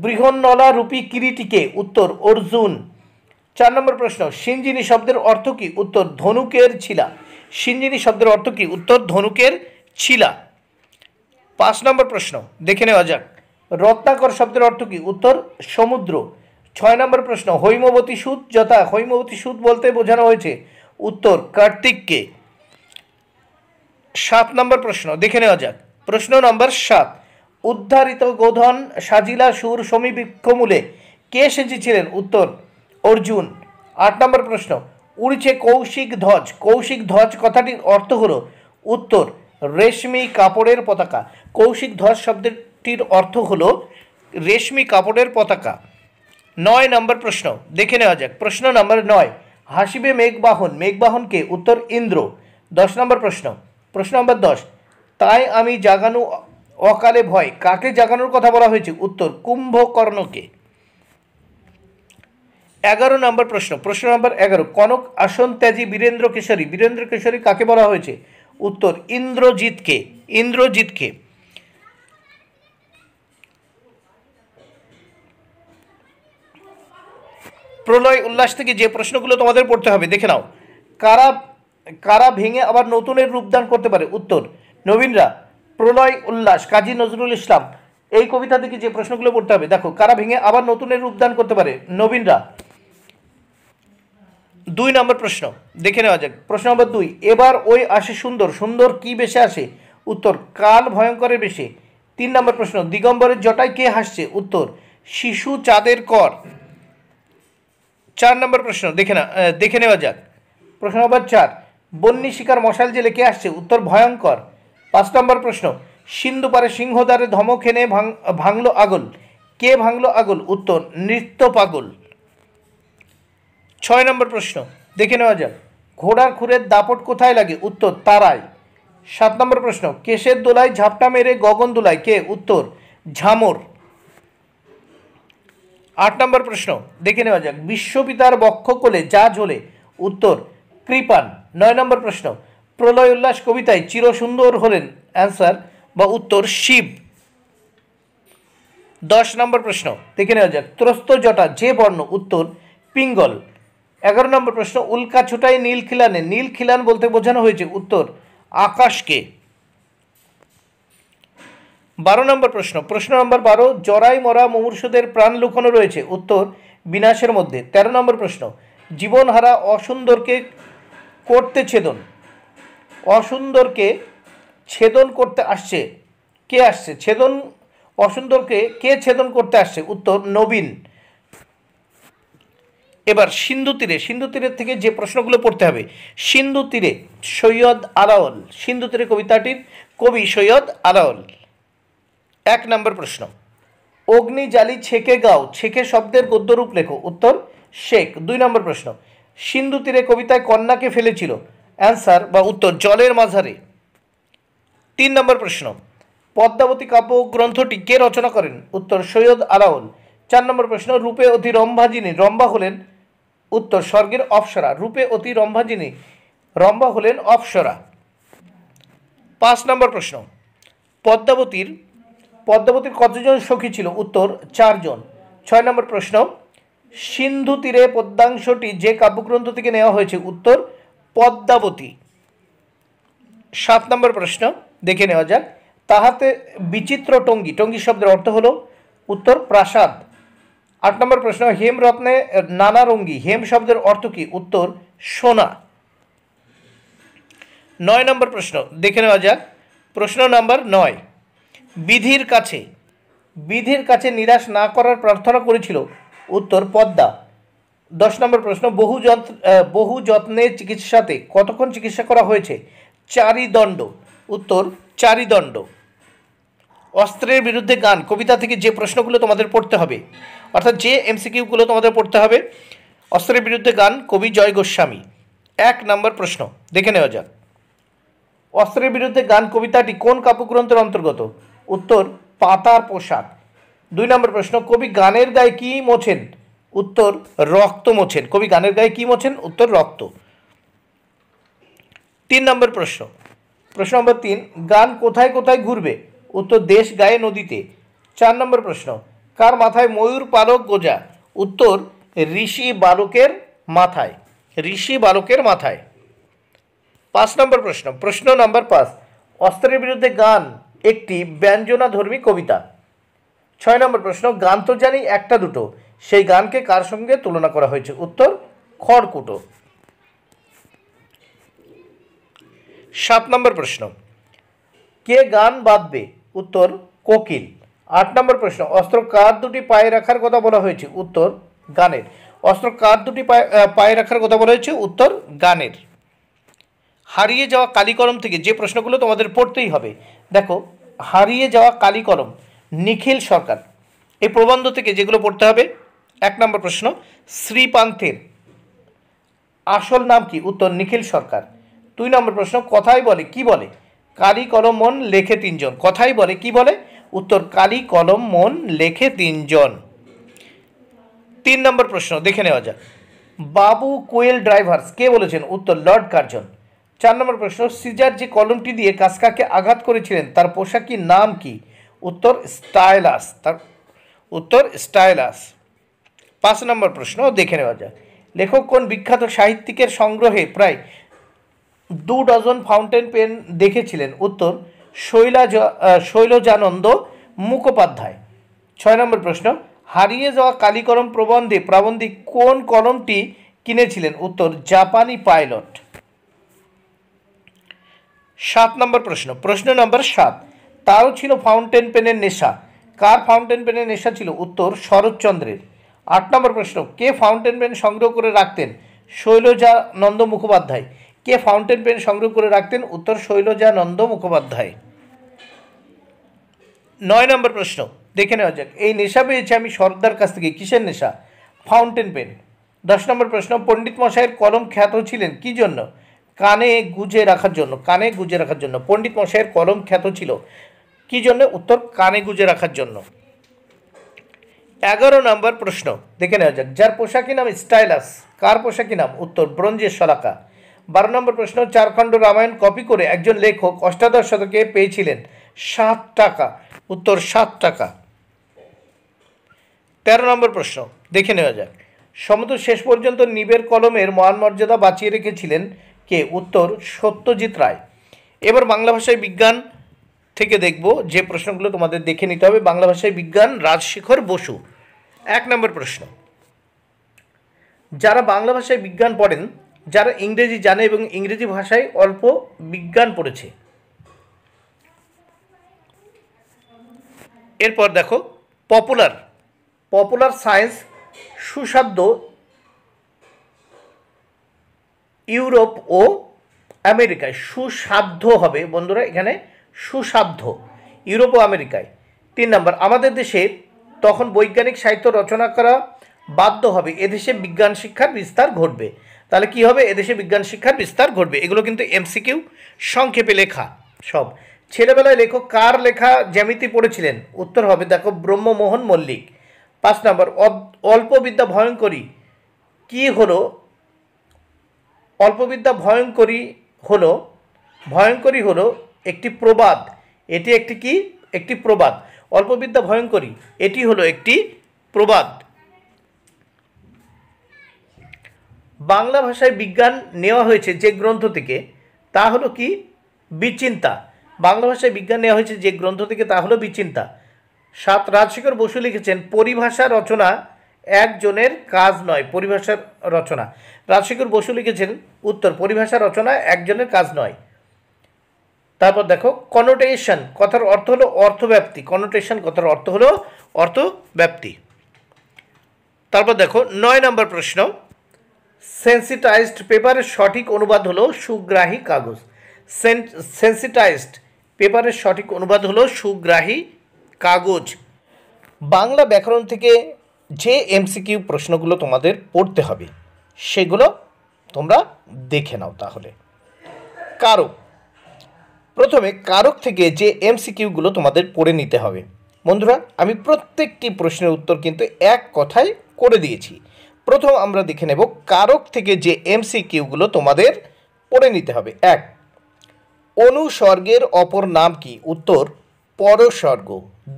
বৃহন্নলা রূপী কিরিটিকে উত্তর অর্জুন চার নম্বর প্রশ্ন সিনজিনি শব্দের অর্থ কী উত্তর ধনুকের ছিলা সিনজিনি শব্দের অর্থ কী উত্তর ধনুকের ছিলা পাঁচ নম্বর প্রশ্ন দেখে নেওয়া যাক রত্নাকর শব্দের অর্থ কী উত্তর সমুদ্র ছয় নম্বর প্রশ্ন হৈমবতী সুদ যথা হৈমবতী সুদ বলতে বোঝানো হয়েছে উত্তর কার্তিককে সাত নম্বর প্রশ্ন দেখে নেওয়া যাক প্রশ্ন নম্বর সাত উদ্ধারিত গোধন সাজিলা সুর সমীবৃক্ষমূলে কে এসেছিলেন উত্তর অর্জুন আট নম্বর প্রশ্ন উড়ছে কৌশিক ধ্বজ কৌশিক ধ্বজ কথাটির অর্থ হলো উত্তর রেশমি কাপড়ের পতাকা কৌশিক ধ্বজ শব্দটির অর্থ হলো রেশমি কাপড়ের পতাকা নয় নম্বর প্রশ্ন দেখে নেওয়া যাক প্রশ্ন নম্বর নয় হাসিবে মেঘবাহন মেঘবাহনকে উত্তর ইন্দ্র দশ নম্বর প্রশ্ন প্রশ্ন নম্বর দশ তাই আমি জাগানো অকালে ভয় কাকে জাগানোর কথা বলা হয়েছে উত্তর কুম্ভকর্ণকে এগারো নম্বর প্রশ্ন প্রশ্ন নম্বর এগারো কনক আসন ত্যাজি বীরেন্দ্র কেশরী বীরেন্দ্র কিশোরী কাকে বলা হয়েছে উত্তর ইন্দ্রজিৎকে ইন্দ্রজিৎকে প্রলয় উল্লাস থেকে যে প্রশ্নগুলো তোমাদের পড়তে হবে দেখে নাও কারা কারা ভেঙে আবার নতুনের রূপদান করতে পারে উত্তর নবীনরা প্রলয় উল্লাস কাজী নজরুল ইসলাম এই কবিতা থেকে যে প্রশ্নগুলো পড়তে হবে দেখো কারা ভেঙে আবার নতুনের রূপদান করতে পারে নবীনরা দুই নম্বর প্রশ্ন দেখে নেওয়া যাক প্রশ্ন নম্বর দুই এবার ওই আসে সুন্দর সুন্দর কি বেশে আসে উত্তর কাল ভয়ঙ্করের বেশে তিন নম্বর প্রশ্ন দিগম্বরের জটায় কে হাসছে উত্তর শিশু চাঁদের কর চার নম্বর প্রশ্ন দেখে না দেখে নেওয়া যাক প্রশ্ন নম্বর চার বন্যী শিকার মশাল জেলে কে আসছে উত্তর ভয়ঙ্কর পাঁচ নম্বর প্রশ্ন সিন্ধুপারে সিংহদ্বারে ধমক এনে ভাঙ ভাঙল আগল কে ভাঙল আগল উত্তর নৃত্য পাগল ছয় নম্বর প্রশ্ন দেখে নেওয়া যাক ঘোড়ার খুরের দাপট কোথায় লাগে উত্তর তারায় সাত নম্বর প্রশ্ন কেশের দোলায় ঝাপটা মেরে গগন দোলায় কে উত্তর ঝামর আট নম্বর প্রশ্ন দেখে নেওয়া যাক বিশ্বপিতার বক্ষ কোলে যা ঝোলে উত্তর কৃপান নয় নম্বর প্রশ্ন প্রলয় উল্লাস কবিতায় চিরসুন্দর হলেন অ্যান্সার বা উত্তর শিব দশ নম্বর প্রশ্ন দেখে নেওয়া যাক ত্রস্ত জটা যে বর্ণ উত্তর পিঙ্গল এগারো নম্বর প্রশ্ন উল্কা ছোটাই নীল খিলানে নীল খিলান বলতে বোঝানো হয়েছে উত্তর আকাশকে বারো নম্বর প্রশ্ন প্রশ্ন নম্বর বারো জরাই মরা মুমূর্ষদের প্রাণ লুকানো রয়েছে উত্তর বিনাশের মধ্যে ১৩ নম্বর প্রশ্ন জীবনহারা অসুন্দরকে করতে ছেদন অসুন্দরকে ছেদন করতে আসছে কে আসছে ছেদন অসুন্দরকে কে ছেদন করতে আসছে উত্তর নবীন এবার সিন্ধু তীরে সিন্ধু তীরের থেকে যে প্রশ্নগুলো পড়তে হবে সিন্ধু তীরে সৈয়দ আরাওল সিন্ধু তীরে কবিতাটির কবি সৈয়দ আরাওল এক নম্বর প্রশ্ন অগ্নি জালি ছেকে গাও ছেকে শব্দের গদ্যরূপ লেখো উত্তর শেখ দুই নম্বর প্রশ্ন সিন্ধু তীরে কবিতায় কন্যাকে ফেলেছিল অ্যান্সার বা উত্তর জলের মাঝারে তিন নম্বর প্রশ্ন পদ্মাবতী কাব্য গ্রন্থটি কে রচনা করেন উত্তর সৈয়দ আলাউল চার নম্বর প্রশ্ন রূপে অতি যিনি রম্বা হলেন উত্তর স্বর্গের অপসরা রূপে অতি রম্ভা যিনি রম্ভা হলেন অপসরা পাঁচ নম্বর প্রশ্ন পদ্মাবতীর পদ্মাবতীর কতজন সখী ছিল উত্তর চারজন ছয় নম্বর প্রশ্ন সিন্ধু তীরে পদ্মাংশটি যে কাব্যগ্রন্থ থেকে নেওয়া হয়েছে উত্তর পদ্মাবতী সাত নম্বর প্রশ্ন দেখে নেওয়া যাক তাহাতে বিচিত্র টঙ্গি টঙ্গি শব্দের অর্থ হলো উত্তর প্রাসাদ আট নম্বর প্রশ্ন হেম রত্নে রঙ্গি হেম শব্দের অর্থ কী উত্তর সোনা নয় নম্বর প্রশ্ন দেখে নেওয়া যাক প্রশ্ন নম্বর নয় বিধির কাছে বিধির কাছে নিরাশ না করার প্রার্থনা করেছিল উত্তর পদ্মা দশ নম্বর প্রশ্ন বহু যত্ন বহু যত্নে চিকিৎসাতে কতক্ষণ চিকিৎসা করা হয়েছে চারিদণ্ড উত্তর চারিদণ্ড অস্ত্রের বিরুদ্ধে গান কবিতা থেকে যে প্রশ্নগুলো তোমাদের পড়তে হবে অর্থাৎ যে এমসিকিউগুলো তোমাদের পড়তে হবে অস্ত্রের বিরুদ্ধে গান কবি জয় গোস্বামী এক নম্বর প্রশ্ন দেখে নেওয়া যাক অস্ত্রের বিরুদ্ধে গান কবিতাটি কোন কাব্যগ্রন্থের অন্তর্গত উত্তর পাতার পোশাক দুই নম্বর প্রশ্ন কবি গানের গায়ে কী মোছেন উত্তর রক্ত মোছেন কবি গানের গায়ে কী মোছেন উত্তর রক্ত তিন নম্বর প্রশ্ন প্রশ্ন নম্বর তিন গান কোথায় কোথায় ঘুরবে উত্তর দেশ গায়ে নদীতে চার নম্বর প্রশ্ন কার মাথায় ময়ূর পালক গোজা উত্তর ঋষি বালকের মাথায় ঋষি বালকের মাথায় পাঁচ নম্বর প্রশ্ন প্রশ্ন নম্বর পাঁচ অস্ত্রের বিরুদ্ধে গান একটি ব্যঞ্জনাধর্মী কবিতা ছয় নম্বর প্রশ্ন গান তো জানি একটা দুটো সেই গানকে কার সঙ্গে তুলনা করা হয়েছে উত্তর খড়কুটো সাত নম্বর প্রশ্ন কে গান বাঁধবে উত্তর কোকিল আট নম্বর প্রশ্ন অস্ত্র কার দুটি পায়ে রাখার কথা বলা হয়েছে উত্তর গানের অস্ত্র কার দুটি পায়ে পায়ে রাখার কথা বলা হয়েছে উত্তর গানের হারিয়ে যাওয়া কালিকলম থেকে যে প্রশ্নগুলো তোমাদের পড়তেই হবে দেখো হারিয়ে যাওয়া কালিকলম নিখিল সরকার এই প্রবন্ধ থেকে যেগুলো পড়তে হবে এক নম্বর প্রশ্ন শ্রীপান্থের আসল নাম কি উত্তর নিখিল সরকার দুই নম্বর প্রশ্ন কথাই বলে কি বলে কালি কলম মন লেখে তিনজন কথাই বলে কি বলে উত্তর কালি কলম মন লেখে তিনজন তিন নম্বর প্রশ্ন দেখে নেওয়া যাক বাবু কোয়েল ড্রাইভার্স কে বলেছেন উত্তর লর্ড কার্জন চার নম্বর প্রশ্ন সিজার যে কলমটি দিয়ে কাসকাকে আঘাত করেছিলেন তার পোশাকির নাম কি উত্তর স্টাইলাস তার উত্তর স্টাইলাস পাঁচ নম্বর প্রশ্ন দেখে নেওয়া যাক লেখক কোন বিখ্যাত সাহিত্যিকের সংগ্রহে প্রায় দু ডজন ফাউন্টেন পেন দেখেছিলেন উত্তর শৈলা শৈলজানন্দ মুখোপাধ্যায় ছয় নম্বর প্রশ্ন হারিয়ে যাওয়া কালীকরম প্রবন্ধে প্রাবন্ধিক কোন কলমটি কিনেছিলেন উত্তর জাপানি পাইলট সাত নম্বর প্রশ্ন প্রশ্ন নম্বর সাত তারও ছিল ফাউন্টেন পেনের নেশা কার ফাউন্টেন পেনের নেশা ছিল উত্তর শরৎচন্দ্রের আট নম্বর প্রশ্ন কে ফাউন্টেন পেন সংগ্রহ করে রাখতেন শৈলজানন্দ মুখোপাধ্যায় কে ফাউন্টেন পেন সংগ্রহ করে রাখতেন উত্তর শৈলজা নন্দ মুখোপাধ্যায় নয় নম্বর প্রশ্ন দেখে নেওয়া যাক এই নেশা পেয়েছে আমি সর্দার কাছ থেকে কিসের নেশা ফাউন্টেন পেন দশ নম্বর প্রশ্ন পণ্ডিত মশাইয়ের কলম খ্যাত ছিলেন কি জন্য কানে গুজে রাখার জন্য কানে গুজে রাখার জন্য পণ্ডিত মশাইয়ের কলম খ্যাত ছিল কি জন্য উত্তর কানে গুজে রাখার জন্য এগারো নম্বর প্রশ্ন দেখে নেওয়া যাক যার পোশাকি নাম স্টাইলাস কার পোশাকি নাম উত্তর ব্রঞ্জের শলাকা বারো নম্বর প্রশ্ন চারখণ্ড রামায়ণ কপি করে একজন লেখক অষ্টাদশ শতকে পেয়েছিলেন সাত টাকা উত্তর সাত টাকা তেরো নম্বর প্রশ্ন দেখে নেওয়া যাক সমত শেষ পর্যন্ত নিবের কলমের মহান মর্যাদা বাঁচিয়ে রেখেছিলেন কে উত্তর সত্যজিৎ রায় এবার বাংলা ভাষায় বিজ্ঞান থেকে দেখব যে প্রশ্নগুলো তোমাদের দেখে নিতে হবে বাংলা ভাষায় বিজ্ঞান রাজশেখর বসু এক নম্বর প্রশ্ন যারা বাংলা ভাষায় বিজ্ঞান পড়েন যারা ইংরেজি জানে এবং ইংরেজি ভাষায় অল্প বিজ্ঞান পড়েছে এরপর দেখো পপুলার পপুলার সায়েন্স সুসাধ্য ইউরোপ ও আমেরিকায় সুসাধ্য হবে বন্ধুরা এখানে সুসাধ্য ইউরোপ ও আমেরিকায় তিন নম্বর আমাদের দেশে তখন বৈজ্ঞানিক সাহিত্য রচনা করা বাধ্য হবে এদেশে বিজ্ঞান শিক্ষার বিস্তার ঘটবে তাহলে কি হবে এদেশে বিজ্ঞান শিক্ষার বিস্তার ঘটবে এগুলো কিন্তু এমসিকিউ সংক্ষেপে লেখা সব ছেলেবেলায় লেখক কার লেখা জ্যামিতি পড়েছিলেন উত্তর হবে দেখো ব্রহ্মমোহন মল্লিক পাঁচ নম্বর অল্পবিদ্যা ভয়ঙ্করী কি হলো অল্পবিদ্যা ভয়ঙ্করী হলো ভয়ঙ্করী হলো একটি প্রবাদ এটি একটি কি একটি প্রবাদ অল্পবিদ্যা ভয়ঙ্করী এটি হলো একটি প্রবাদ বাংলা ভাষায় বিজ্ঞান নেওয়া হয়েছে যে গ্রন্থ থেকে তা হলো কি বিচিন্তা বাংলা ভাষায় বিজ্ঞান নেওয়া হয়েছে যে গ্রন্থ থেকে তা হলো বিচিন্তা সাত রাজশেখর বসু লিখেছেন পরিভাষা রচনা একজনের কাজ নয় পরিভাষার রচনা রাজশেখর বসু লিখেছেন উত্তর পরিভাষা রচনা একজনের কাজ নয় তারপর দেখো কনোটেশন কথার অর্থ হলো অর্থব্যাপ্তি কনোটেশন কথার অর্থ হলো অর্থব্যাপ্তি তারপর দেখো নয় নম্বর প্রশ্ন সেন্সিটাইজড পেপারের সঠিক অনুবাদ হলো সুগ্রাহী কাগজ সেন্সিটাইজড পেপারের সঠিক অনুবাদ হলো সুগ্রাহী কাগজ বাংলা ব্যাকরণ থেকে যে এমসিকিউ প্রশ্নগুলো তোমাদের পড়তে হবে সেগুলো তোমরা দেখে নাও তাহলে কারক প্রথমে কারক থেকে যে এমসিকিউগুলো তোমাদের পড়ে নিতে হবে বন্ধুরা আমি প্রত্যেকটি প্রশ্নের উত্তর কিন্তু এক কথায় করে দিয়েছি প্রথম আমরা দেখে নেব কারক থেকে যে এমসিকিউগুলো কিউগুলো তোমাদের পড়ে নিতে হবে এক অনুসর্গের অপর নাম কি উত্তর পরস্বর্গ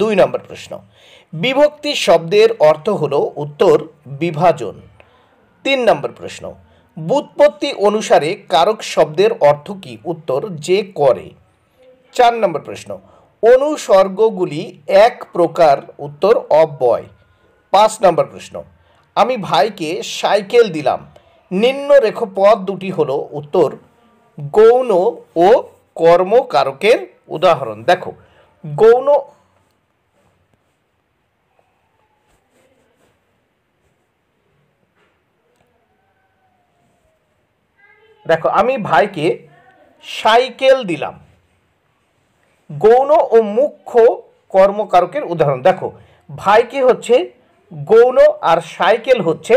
দুই নম্বর প্রশ্ন বিভক্তি শব্দের অর্থ হল উত্তর বিভাজন তিন নম্বর প্রশ্ন বুৎপত্তি অনুসারে কারক শব্দের অর্থ কি উত্তর যে করে চার নম্বর প্রশ্ন অনুসর্গগুলি এক প্রকার উত্তর অব্যয় পাঁচ নম্বর প্রশ্ন আমি ভাইকে সাইকেল দিলাম নিম্ন রেখপথ দুটি হল উত্তর গৌণ ও কর্মকারকের উদাহরণ দেখো গৌণ দেখো আমি ভাইকে সাইকেল দিলাম গৌণ ও মুখ্য কর্মকারকের উদাহরণ দেখো ভাইকে হচ্ছে গৌণ আর সাইকেল হচ্ছে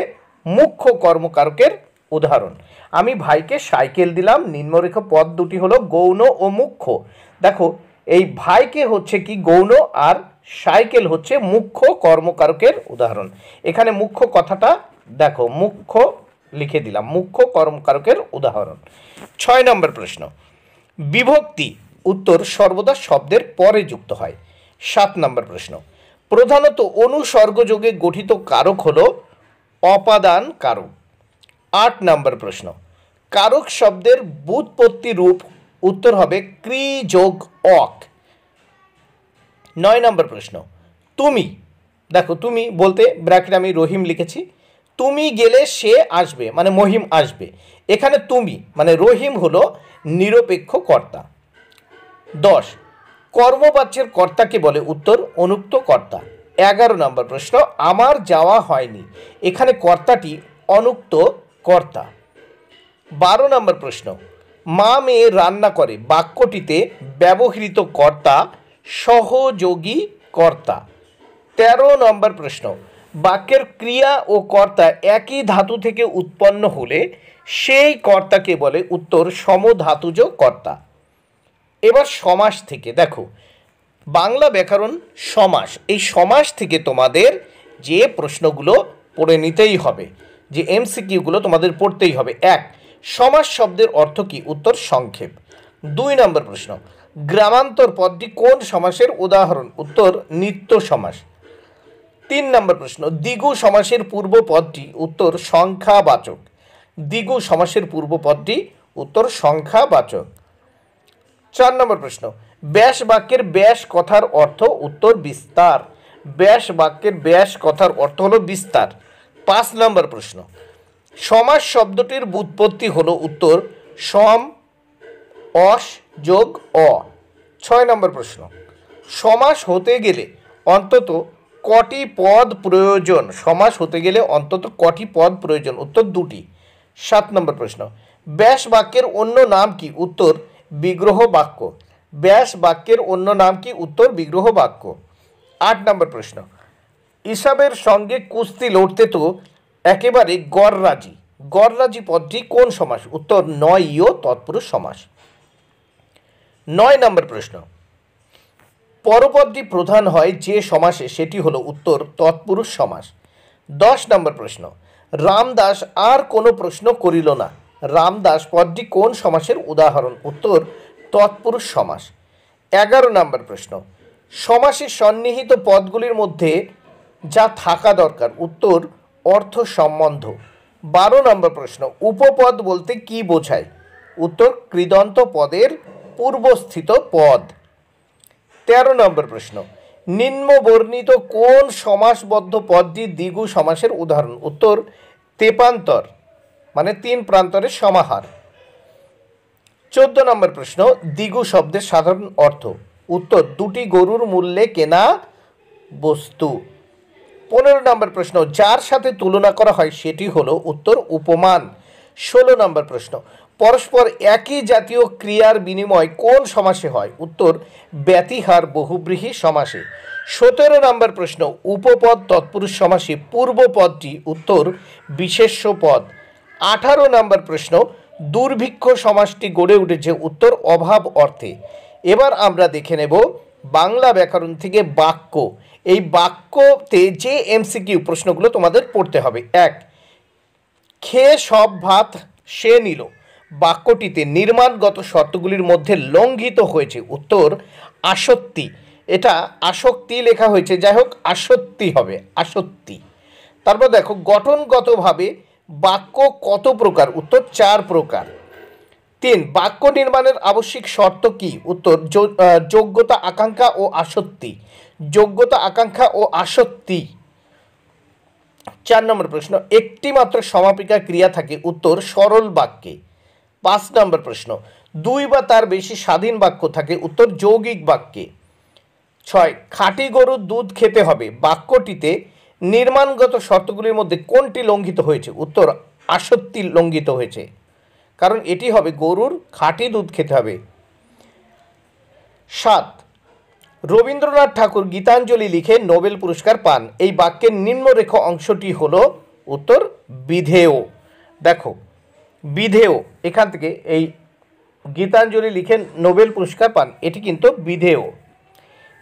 মুখ্য কর্মকারকের উদাহরণ আমি ভাইকে সাইকেল দিলাম নিম্নরেখ পদ দুটি হলো গৌণ ও মুখ্য দেখো এই ভাইকে হচ্ছে কি গৌণ আর সাইকেল হচ্ছে মুখ্য কর্মকারকের উদাহরণ এখানে মুখ্য কথাটা দেখো মুখ্য লিখে দিলাম মুখ্য কর্মকারকের উদাহরণ ছয় নম্বর প্রশ্ন বিভক্তি উত্তর সর্বদা শব্দের পরে যুক্ত হয় সাত নম্বর প্রশ্ন প্রধানত অনুসর্গযোগে গঠিত কারক হল অপাদান কারক আট নম্বর প্রশ্ন কারক শব্দের বুৎপত্তি রূপ উত্তর হবে ক্রি যোগ অক নয় নম্বর প্রশ্ন তুমি দেখো তুমি বলতে ব্র্যাকেট আমি রহিম লিখেছি তুমি গেলে সে আসবে মানে মহিম আসবে এখানে তুমি মানে রহিম হলো নিরপেক্ষ কর্তা দশ কর্মবাচ্যের কর্তাকে বলে উত্তর অনুক্ত কর্তা এগারো নম্বর প্রশ্ন আমার যাওয়া হয়নি এখানে কর্তাটি অনুক্ত কর্তা বারো নম্বর প্রশ্ন মা মেয়ে রান্না করে বাক্যটিতে ব্যবহৃত কর্তা সহযোগী কর্তা ১৩ নম্বর প্রশ্ন বাক্যের ক্রিয়া ও কর্তা একই ধাতু থেকে উৎপন্ন হলে সেই কর্তাকে বলে উত্তর সমধাতুজ কর্তা এবার সমাস থেকে দেখো বাংলা ব্যাকরণ সমাস এই সমাস থেকে তোমাদের যে প্রশ্নগুলো পড়ে নিতেই হবে যে এমসিকিউগুলো তোমাদের পড়তেই হবে এক সমাস শব্দের অর্থ কি উত্তর সংক্ষেপ দুই নম্বর প্রশ্ন গ্রামান্তর পদটি কোন সমাসের উদাহরণ উত্তর নিত্য সমাস তিন নম্বর প্রশ্ন দ্বিগু সমাসের পূর্ব পদটি উত্তর সংখ্যাবাচক দ্বিগু সমাসের পূর্ব পদটি উত্তর সংখ্যাবাচক চার নম্বর প্রশ্ন ব্যাস বাক্যের ব্যাস কথার অর্থ উত্তর বিস্তার ব্যাস বাক্যের ব্যাস কথার অর্থ হলো বিস্তার পাঁচ নম্বর প্রশ্ন সমাজ শব্দটির বুৎপত্তি হলো উত্তর সম অস যোগ অ ছয় নম্বর প্রশ্ন সমাস হতে গেলে অন্তত কটি পদ প্রয়োজন সমাস হতে গেলে অন্তত কটি পদ প্রয়োজন উত্তর দুটি সাত নম্বর প্রশ্ন ব্যাস বাক্যের অন্য নাম কি উত্তর বিগ্রহ বাক্য ব্যাস বাক্যের অন্য নাম কি উত্তর বিগ্রহ বাক্য আট নম্বর প্রশ্ন ইসাবের সঙ্গে কুস্তি লড়তে তো একেবারে গড়রাজি গড়রাজি পদটি কোন সমাস উত্তর নয় ইয় তৎপুরুষ সমাস নয় নম্বর প্রশ্ন পরপদটি প্রধান হয় যে সমাসে সেটি হলো উত্তর তৎপুরুষ সমাস দশ নম্বর প্রশ্ন রামদাস আর কোনো প্রশ্ন করিল না রামদাস পদটি কোন সমাসের উদাহরণ উত্তর তৎপুরুষ সমাস এগারো নম্বর প্রশ্ন সমাসের সন্নিহিত পদগুলির মধ্যে যা থাকা দরকার উত্তর অর্থ সম্বন্ধ বারো নম্বর প্রশ্ন উপপদ বলতে কি বোঝায় উত্তর কৃদন্ত পদের পূর্বস্থিত পদ তেরো নম্বর প্রশ্ন নিম্নবর্ণিত কোন সমাসবদ্ধ পদটি দ্বিগু সমাসের উদাহরণ উত্তর তেপান্তর মানে তিন প্রান্তরের সমাহার চোদ্দ নম্বর প্রশ্ন দিগু শব্দের সাধারণ অর্থ উত্তর দুটি গরুর মূল্যে কেনা বস্তু পনেরো নম্বর প্রশ্ন যার সাথে তুলনা করা হয় সেটি হলো উত্তর উপমান ষোলো নম্বর প্রশ্ন পরস্পর একই জাতীয় ক্রিয়ার বিনিময় কোন সমাসে হয় উত্তর ব্যতিহার বহুব্রীহী সমাসে সতেরো নম্বর প্রশ্ন উপপদ তৎপুরুষ সমাসে পূর্ব পদটি উত্তর বিশেষ্য পদ আঠারো নম্বর প্রশ্ন দুর্ভিক্ষ সমাজটি গড়ে উঠেছে উত্তর অভাব অর্থে এবার আমরা দেখে নেব বাংলা ব্যাকরণ থেকে বাক্য এই বাক্যতে যে এমসিকিউ প্রশ্নগুলো তোমাদের পড়তে হবে এক খেয়ে সব ভাত সে নিল বাক্যটিতে নির্মাণগত শর্তগুলির মধ্যে লঙ্ঘিত হয়েছে উত্তর আসত্তি এটা আসক্তি লেখা হয়েছে যাই হোক আসত্তি হবে আসত্তি তারপর দেখো গঠনগতভাবে বাক্য কত প্রকার উত্তর চার প্রকার তিন বাক্য নির্মাণের আবশ্যিক শর্ত কি উত্তর যোগ্যতা আকাঙ্ক্ষা ও আসক্তি যোগ্যতা আকাঙ্ক্ষা ও আসক্তি চার নম্বর প্রশ্ন একটি মাত্র সমাপিকা ক্রিয়া থাকে উত্তর সরল বাক্যে পাঁচ নম্বর প্রশ্ন দুই বা তার বেশি স্বাধীন বাক্য থাকে উত্তর যৌগিক বাক্যে ছয় খাঁটি গরুর দুধ খেতে হবে বাক্যটিতে নির্মাণগত শর্তগুলির মধ্যে কোনটি লঙ্ঘিত হয়েছে উত্তর আসত্তি লঙ্ঘিত হয়েছে কারণ এটি হবে গরুর খাঁটি দুধ খেতে হবে সাত রবীন্দ্রনাথ ঠাকুর গীতাঞ্জলি লিখে নোবেল পুরস্কার পান এই বাক্যের নিম্নরেখ অংশটি হল উত্তর বিধেয় দেখো বিধেয় এখান থেকে এই গীতাঞ্জলি লিখে নোবেল পুরস্কার পান এটি কিন্তু বিধেয়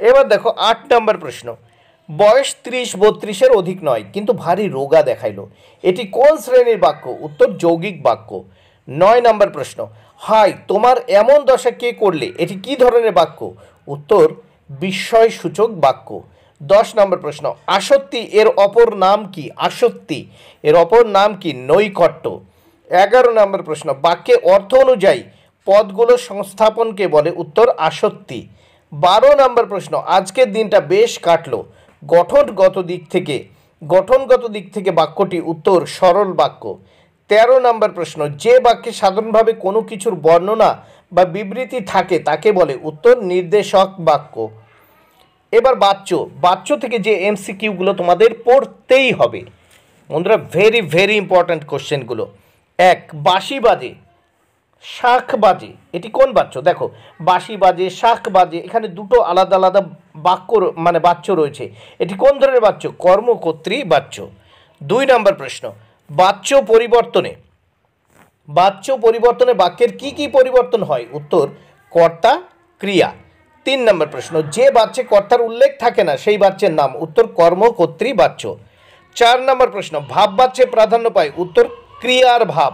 এবার দেখো আট নম্বর প্রশ্ন বয়স ত্রিশ বত্রিশের অধিক নয় কিন্তু ভারী রোগা দেখাইল এটি কোন শ্রেণীর বাক্য উত্তর যৌগিক বাক্য নয় নম্বর প্রশ্ন হাই তোমার এমন দশা কে করলে এটি কি ধরনের বাক্য উত্তর বিস্ময়সূচক বাক্য দশ নম্বর প্রশ্ন আসত্তি এর অপর নাম কি আসত্তি এর অপর নাম কি নৈকট্য এগারো নম্বর প্রশ্ন বাক্যে অর্থ অনুযায়ী পদগুলো সংস্থাপনকে বলে উত্তর আসত্তি বারো নম্বর প্রশ্ন আজকের দিনটা বেশ কাটলো গঠনগত দিক থেকে গঠনগত দিক থেকে বাক্যটি উত্তর সরল বাক্য তেরো নম্বর প্রশ্ন যে বাক্যে সাধারণভাবে কোনো কিছুর বর্ণনা বা বিবৃতি থাকে তাকে বলে উত্তর নির্দেশক বাক্য এবার বাচ্য বাচ্য থেকে যে এমসিকিউগুলো তোমাদের পড়তেই হবে বন্ধুরা ভেরি ভেরি ইম্পর্ট্যান্ট কোশ্চেনগুলো এক বাঁশি বাজে শাখ বাজে এটি কোন বাচ্চ দেখো বাঁশি বাজে শাখ বাজে এখানে দুটো আলাদা আলাদা বাক্য মানে বাচ্চ রয়েছে এটি কোন ধরনের বাচ্চ কর্মকর্ত্রী বাচ্চ দুই নম্বর প্রশ্ন বাচ্চ পরিবর্তনে বাচ্চ পরিবর্তনে বাক্যের কি কি পরিবর্তন হয় উত্তর কর্তা ক্রিয়া তিন নম্বর প্রশ্ন যে বাচ্চে কর্তার উল্লেখ থাকে না সেই বাচ্চের নাম উত্তর কর্মকর্ত্রী বাচ্চ চার নম্বর প্রশ্ন ভাব বাচ্চে প্রাধান্য পায় উত্তর ক্রিয়ার ভাব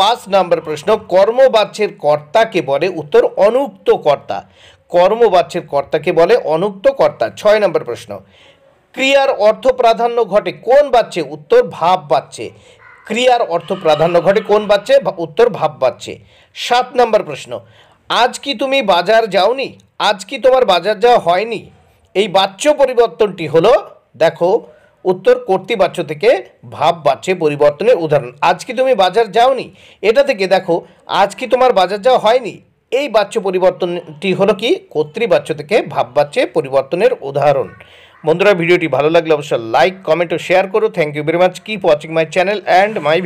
পাঁচ নম্বর প্রশ্ন কর্মবাচ্যের কর্তাকে বলে উত্তর অনুক্ত কর্তা কর্মবাচ্যের কর্তাকে বলে অনুক্ত কর্তা ছয় নম্বর প্রশ্ন ক্রিয়ার অর্থ প্রাধান্য ঘটে কোন বাচ্চে উত্তর ভাব বাচ্চে ক্রিয়ার অর্থ প্রাধান্য ঘটে কোন বাচ্চে উত্তর ভাব বাচ্চে সাত নম্বর প্রশ্ন আজ কি তুমি বাজার যাওনি আজ কি তোমার বাজার যাওয়া হয়নি এই বাচ্য পরিবর্তনটি হলো দেখো উত্তর কর্তৃবাচ্য থেকে ভাব বাচ্চে পরিবর্তনের উদাহরণ আজকে তুমি বাজার যাওনি এটা থেকে দেখো আজ কি তোমার বাজার যাওয়া হয়নি এই বাচ্য পরিবর্তনটি হলো কি কর্তৃবাচ্য থেকে ভাব বাচ্চে পরিবর্তনের উদাহরণ বন্ধুরা ভিডিওটি ভালো লাগলে অবশ্যই লাইক কমেন্ট ও শেয়ার করো thank you very much keep watching my channel and my